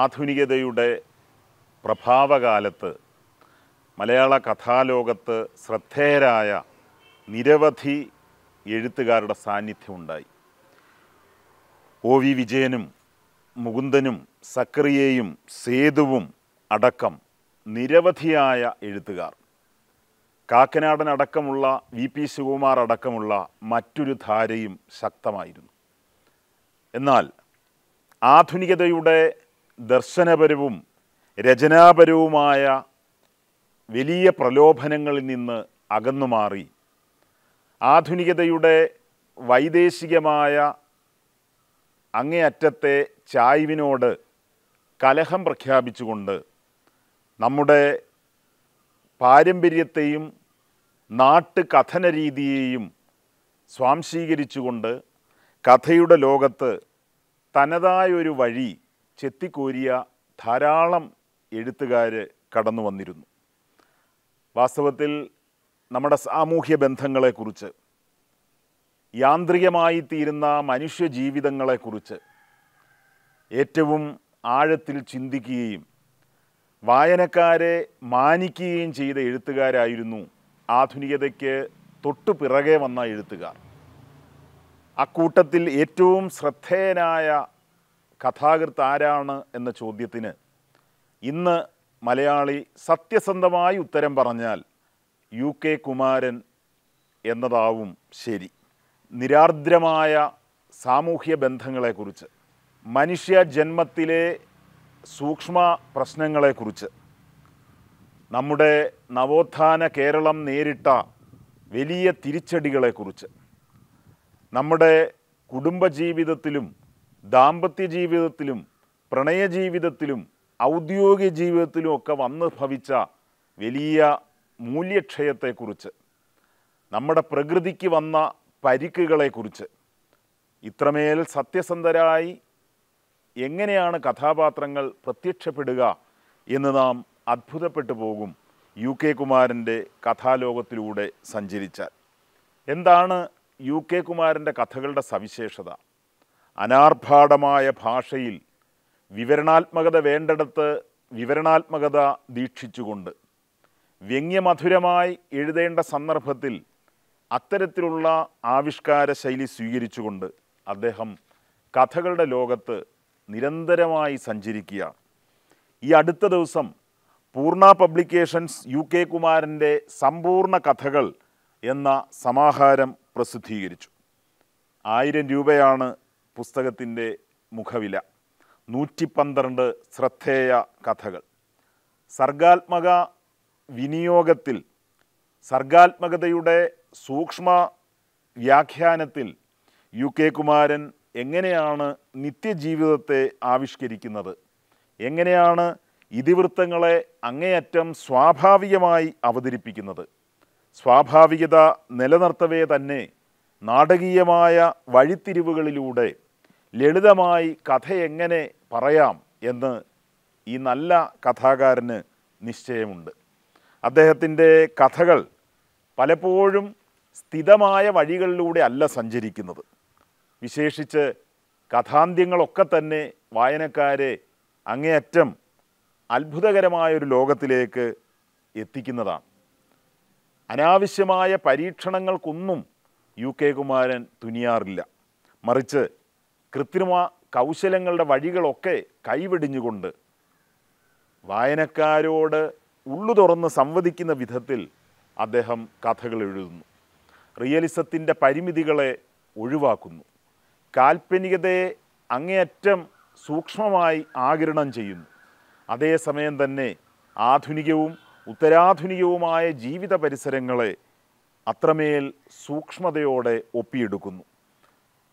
ആധുനികതയുടെ പ്രഭാവകാലത്ത് മലയാള കഥാലോകത്ത് ശ്രദ്ധേയരായ നിരവധി എഴുത്തുകാരുടെ സാന്നിധ്യമുണ്ടായി ഒ വി വിജയനും മുകുന്ദനും സക്രിയയും സേതുവും അടക്കം നിരവധിയായ എഴുത്തുകാർ കാക്കനാടൻ അടക്കമുള്ള വി പി ശിവകുമാർ അടക്കമുള്ള മറ്റൊരു ധാരയും ശക്തമായിരുന്നു എന്നാൽ ആധുനികതയുടെ ദർശനപരവും രചനാപരവുമായ വലിയ പ്രലോഭനങ്ങളിൽ നിന്ന് അകന്നുമാറി ആധുനികതയുടെ വൈദേശികമായ അങ്ങേയറ്റത്തെ ചായ്വിനോട് കലഹം പ്രഖ്യാപിച്ചുകൊണ്ട് നമ്മുടെ പാരമ്പര്യത്തെയും നാട്ടു കഥന രീതിയെയും സ്വാംശീകരിച്ചുകൊണ്ട് കഥയുടെ ലോകത്ത് തനതായൊരു വഴി ചെത്തിക്കോരിയ ധാരാളം എഴുത്തുകാർ കടന്നു വന്നിരുന്നു വാസ്തവത്തിൽ നമ്മുടെ സാമൂഹ്യ ബന്ധങ്ങളെക്കുറിച്ച് യാന്ത്രികമായി തീരുന്ന മനുഷ്യ ജീവിതങ്ങളെക്കുറിച്ച് ഏറ്റവും ആഴത്തിൽ ചിന്തിക്കുകയും വായനക്കാരെ മാനിക്കുകയും ചെയ്ത എഴുത്തുകാരായിരുന്നു ആധുനികതയ്ക്ക് തൊട്ടു പിറകെ വന്ന എഴുത്തുകാർ അക്കൂട്ടത്തിൽ ഏറ്റവും ശ്രദ്ധേയനായ കഥാകൃത്ത് ആരാണ് എന്ന ചോദ്യത്തിന് ഇന്ന് മലയാളി സത്യസന്ധമായി ഉത്തരം പറഞ്ഞാൽ യു കെ കുമാരൻ എന്നതാവും ശരി നിരാർദ്രമായ സാമൂഹ്യ ബന്ധങ്ങളെക്കുറിച്ച് മനുഷ്യ ജന്മത്തിലെ സൂക്ഷ്മ പ്രശ്നങ്ങളെക്കുറിച്ച് നമ്മുടെ നവോത്ഥാന കേരളം നേരിട്ട വലിയ തിരിച്ചടികളെക്കുറിച്ച് നമ്മുടെ കുടുംബജീവിതത്തിലും ദാമ്പത്യ ജീവിതത്തിലും പ്രണയ ജീവിതത്തിലും ഔദ്യോഗിക ജീവിതത്തിലും ഒക്കെ വന്ന് ഭവിച്ച വലിയ മൂല്യക്ഷയത്തെക്കുറിച്ച് നമ്മുടെ പ്രകൃതിക്ക് വന്ന പരിക്കുകളെക്കുറിച്ച് ഇത്രമേൽ സത്യസന്ധരായി എങ്ങനെയാണ് കഥാപാത്രങ്ങൾ പ്രത്യക്ഷപ്പെടുക എന്ന് നാം അത്ഭുതപ്പെട്ടു പോകും യു കെ കുമാരൻ്റെ കഥാലോകത്തിലൂടെ സഞ്ചരിച്ചാൽ എന്താണ് യു കെ കുമാരൻ്റെ കഥകളുടെ സവിശേഷത അനാർഭാടമായ ഭാഷയിൽ വിവരണാത്മകത വേണ്ടടത്ത് വിവരണാത്മകത ദീക്ഷിച്ചുകൊണ്ട് വ്യംഗ്യമധുരമായി എഴുതേണ്ട സന്ദർഭത്തിൽ അത്തരത്തിലുള്ള ആവിഷ്കാര ശൈലി സ്വീകരിച്ചുകൊണ്ട് അദ്ദേഹം കഥകളുടെ ലോകത്ത് നിരന്തരമായി സഞ്ചരിക്കുകയാണ് ഈ അടുത്ത ദിവസം പൂർണ്ണ പബ്ലിക്കേഷൻസ് യു കെ കുമാരൻ്റെ സമ്പൂർണ്ണ കഥകൾ എന്ന സമാഹാരം പ്രസിദ്ധീകരിച്ചു ആയിരം രൂപയാണ് പുസ്തകത്തിൻ്റെ മുഖവില നൂറ്റി പന്ത്രണ്ട് ശ്രദ്ധേയ കഥകൾ സർഗാത്മക വിനിയോഗത്തിൽ സർഗാത്മകതയുടെ സൂക്ഷ്മ വ്യാഖ്യാനത്തിൽ യു കെ കുമാരൻ എങ്ങനെയാണ് നിത്യജീവിതത്തെ ആവിഷ്കരിക്കുന്നത് എങ്ങനെയാണ് ഇതിവൃത്തങ്ങളെ അങ്ങേയറ്റം സ്വാഭാവികമായി അവതരിപ്പിക്കുന്നത് സ്വാഭാവികത നിലനിർത്തവേ തന്നെ നാടകീയമായ വഴിത്തിരിവുകളിലൂടെ ലളിതമായി കഥ എങ്ങനെ പറയാം എന്ന് ഈ നല്ല കഥാകാരന് നിശ്ചയമുണ്ട് അദ്ദേഹത്തിൻ്റെ കഥകൾ പലപ്പോഴും സ്ഥിരമായ വഴികളിലൂടെ അല്ല സഞ്ചരിക്കുന്നത് വിശേഷിച്ച് കഥാന്ത്യങ്ങളൊക്കെ തന്നെ വായനക്കാരെ അങ്ങേയറ്റം അത്ഭുതകരമായൊരു ലോകത്തിലേക്ക് എത്തിക്കുന്നതാണ് അനാവശ്യമായ പരീക്ഷണങ്ങൾക്കൊന്നും യു കെ കുമാരൻ തുനിയാറില്ല മറിച്ച് കൃത്രിമ കൗശലങ്ങളുടെ വഴികളൊക്കെ കൈവെടിഞ്ഞുകൊണ്ട് വായനക്കാരോട് ഉള്ളു തുറന്ന് സംവദിക്കുന്ന വിധത്തിൽ അദ്ദേഹം കഥകൾ എഴുതുന്നു റിയലിസത്തിൻ്റെ പരിമിതികളെ ഒഴിവാക്കുന്നു കാൽപ്പനികതയെ അങ്ങേയറ്റം സൂക്ഷ്മമായി ആകിരണം ചെയ്യുന്നു അതേസമയം തന്നെ ആധുനികവും ഉത്തരാധുനികവുമായ ജീവിത പരിസരങ്ങളെ അത്രമേൽ സൂക്ഷ്മതയോടെ ഒപ്പിയെടുക്കുന്നു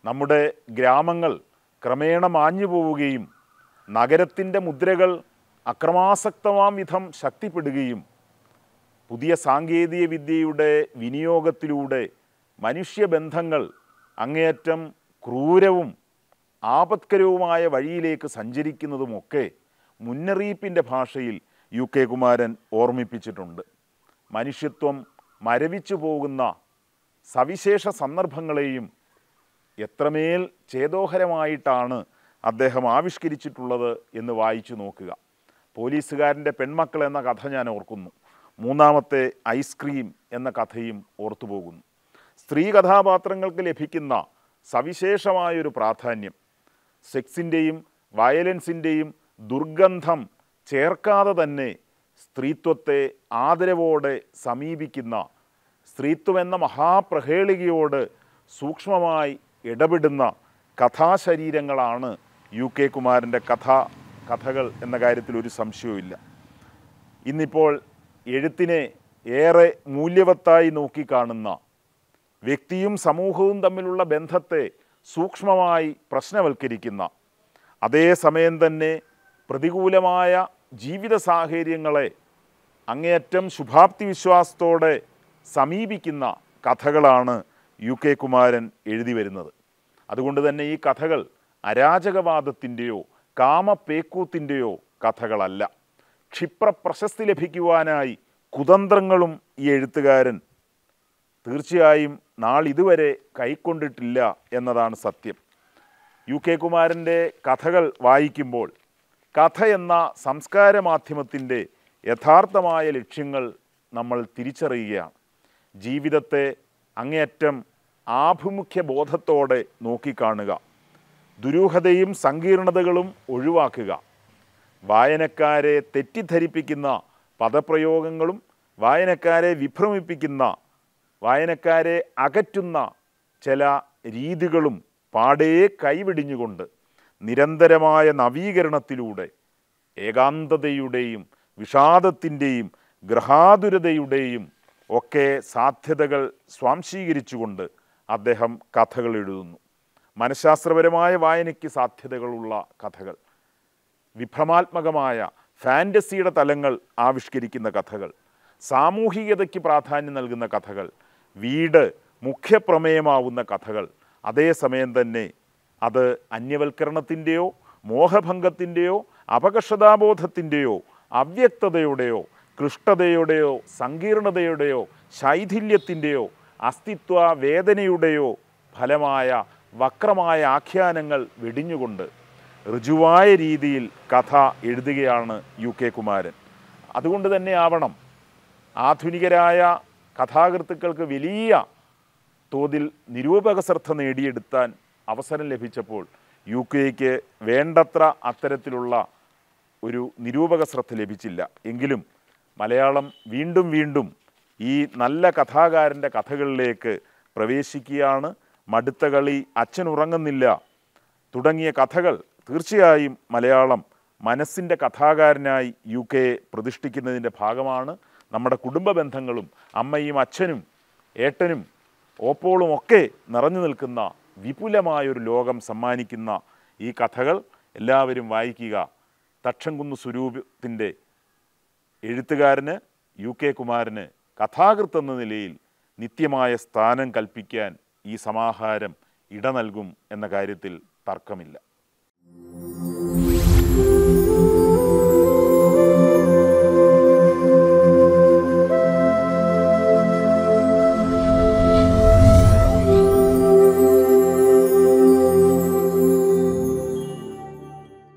നമ്മുടെ ഗ്രാമങ്ങൾ ക്രമേണ മാഞ്ഞു പോവുകയും നഗരത്തിൻ്റെ മുദ്രകൾ അക്രമാസക്തമാം വിധം ശക്തിപ്പെടുകയും പുതിയ സാങ്കേതിക വിദ്യയുടെ വിനിയോഗത്തിലൂടെ മനുഷ്യബന്ധങ്ങൾ അങ്ങേയറ്റം ക്രൂരവും ആപത്കരവുമായ വഴിയിലേക്ക് സഞ്ചരിക്കുന്നതുമൊക്കെ മുന്നറിയിപ്പിൻ്റെ ഭാഷയിൽ യു കെ കുമാരൻ ഓർമ്മിപ്പിച്ചിട്ടുണ്ട് മനുഷ്യത്വം മരവിച്ചു പോകുന്ന സവിശേഷ സന്ദർഭങ്ങളെയും എത്രമേൽ ചേതോഹരമായിട്ടാണ് അദ്ദേഹം ആവിഷ്കരിച്ചിട്ടുള്ളത് എന്ന് വായിച്ചു നോക്കുക പോലീസുകാരൻ്റെ പെൺമക്കൾ എന്ന കഥ ഞാൻ ഓർക്കുന്നു മൂന്നാമത്തെ ഐസ്ക്രീം എന്ന കഥയും ഓർത്തുപോകുന്നു സ്ത്രീ കഥാപാത്രങ്ങൾക്ക് ലഭിക്കുന്ന സവിശേഷമായൊരു പ്രാധാന്യം സെക്സിൻ്റെയും വയലൻസിൻ്റെയും ദുർഗന്ധം ചേർക്കാതെ തന്നെ സ്ത്രീത്വത്തെ ആദരവോടെ സമീപിക്കുന്ന സ്ത്രീത്വമെന്ന മഹാപ്രഹേളികയോട് സൂക്ഷ്മമായി ഇടപെടുന്ന കഥാശരീരങ്ങളാണ് യു കെ കുമാരൻ്റെ കഥ കഥകൾ എന്ന കാര്യത്തിൽ ഒരു സംശയവുമില്ല ഇന്നിപ്പോൾ എഴുത്തിനെ ഏറെ മൂല്യവത്തായി നോക്കിക്കാണുന്ന വ്യക്തിയും സമൂഹവും തമ്മിലുള്ള ബന്ധത്തെ സൂക്ഷ്മമായി പ്രശ്നവൽക്കരിക്കുന്ന അതേസമയം തന്നെ പ്രതികൂലമായ ജീവിത സാഹചര്യങ്ങളെ അങ്ങേയറ്റം ശുഭാപ്തി വിശ്വാസത്തോടെ സമീപിക്കുന്ന കഥകളാണ് യു കെ കുമാരൻ എഴുതി വരുന്നത് അതുകൊണ്ട് തന്നെ ഈ കഥകൾ അരാജകവാദത്തിൻ്റെയോ കാമപേക്കൂത്തിൻ്റെയോ കഥകളല്ല ക്ഷിപ്ര പ്രശസ്തി ലഭിക്കുവാനായി കുതന്ത്രങ്ങളും ഈ എഴുത്തുകാരൻ തീർച്ചയായും നാളിതുവരെ കൈക്കൊണ്ടിട്ടില്ല എന്നതാണ് സത്യം യു കെ കുമാരൻ്റെ കഥകൾ വായിക്കുമ്പോൾ കഥ എന്ന സംസ്കാര മാധ്യമത്തിൻ്റെ യഥാർത്ഥമായ ലക്ഷ്യങ്ങൾ നമ്മൾ തിരിച്ചറിയുകയാണ് ജീവിതത്തെ അങ്ങേയറ്റം ആഭിമുഖ്യ ബോധത്തോടെ നോക്കിക്കാണുക ദുരൂഹതയും സങ്കീർണതകളും ഒഴിവാക്കുക വായനക്കാരെ തെറ്റിദ്ധരിപ്പിക്കുന്ന പദപ്രയോഗങ്ങളും വായനക്കാരെ വിഭ്രമിപ്പിക്കുന്ന വായനക്കാരെ അകറ്റുന്ന ചില രീതികളും പാടേ കൈവിടിഞ്ഞുകൊണ്ട് നിരന്തരമായ നവീകരണത്തിലൂടെ ഏകാന്തതയുടെയും വിഷാദത്തിൻ്റെയും ഗ്രഹാതുരതയുടെയും ഒക്കെ സാധ്യതകൾ സ്വാംശീകരിച്ചുകൊണ്ട് അദ്ദേഹം കഥകൾ എഴുതുന്നു മനഃശാസ്ത്രപരമായ വായനയ്ക്ക് സാധ്യതകളുള്ള കഥകൾ വിഭ്രമാത്മകമായ ഫാൻറ്റസിയുടെ തലങ്ങൾ ആവിഷ്കരിക്കുന്ന കഥകൾ സാമൂഹികതയ്ക്ക് പ്രാധാന്യം നൽകുന്ന കഥകൾ വീട് മുഖ്യപ്രമേയമാവുന്ന കഥകൾ അതേസമയം തന്നെ അത് അന്യവൽക്കരണത്തിൻ്റെയോ മോഹഭംഗത്തിൻ്റെയോ അപകർഷതാബോധത്തിൻ്റെയോ അവ്യക്തതയുടെയോ ക്ലിഷ്ടതയുടെയോ സങ്കീർണതയുടെയോ ശൈഥില്യത്തിൻ്റെയോ അസ്തിത്വ വേദനയുടെയോ ഫലമായ വക്രമായ ആഖ്യാനങ്ങൾ വെടിഞ്ഞുകൊണ്ട് ഋജുവായ രീതിയിൽ കഥ എഴുതുകയാണ് യു കെ കുമാരൻ അതുകൊണ്ട് തന്നെ ആവണം ആധുനികരായ കഥാകൃത്തുക്കൾക്ക് വലിയ തോതിൽ നിരൂപക ശ്രദ്ധ നേടിയെടുത്താൻ അവസരം ലഭിച്ചപ്പോൾ യു കെക്ക് വേണ്ടത്ര അത്തരത്തിലുള്ള ഒരു നിരൂപക ശ്രദ്ധ ലഭിച്ചില്ല എങ്കിലും മലയാളം വീണ്ടും വീണ്ടും ഈ നല്ല കഥാകാരൻ്റെ കഥകളിലേക്ക് പ്രവേശിക്കുകയാണ് മടുത്ത കളി ഉറങ്ങുന്നില്ല തുടങ്ങിയ കഥകൾ തീർച്ചയായും മലയാളം മനസ്സിൻ്റെ കഥാകാരനായി യു കെ പ്രതിഷ്ഠിക്കുന്നതിൻ്റെ ഭാഗമാണ് നമ്മുടെ കുടുംബ ബന്ധങ്ങളും അമ്മയും അച്ഛനും ഏട്ടനും ഓപ്പോളും ഒക്കെ നിറഞ്ഞു നിൽക്കുന്ന വിപുലമായൊരു ലോകം സമ്മാനിക്കുന്ന ഈ കഥകൾ എല്ലാവരും വായിക്കുക തക്ഷൻകുന്ന് സ്വരൂപത്തിൻ്റെ എഴുത്തുകാരന് യു കെ കുമാരന് എന്ന നിലയിൽ നിത്യമായ സ്ഥാനം കൽപ്പിക്കാൻ ഈ സമാഹാരം ഇട നൽകും എന്ന കാര്യത്തിൽ തർക്കമില്ല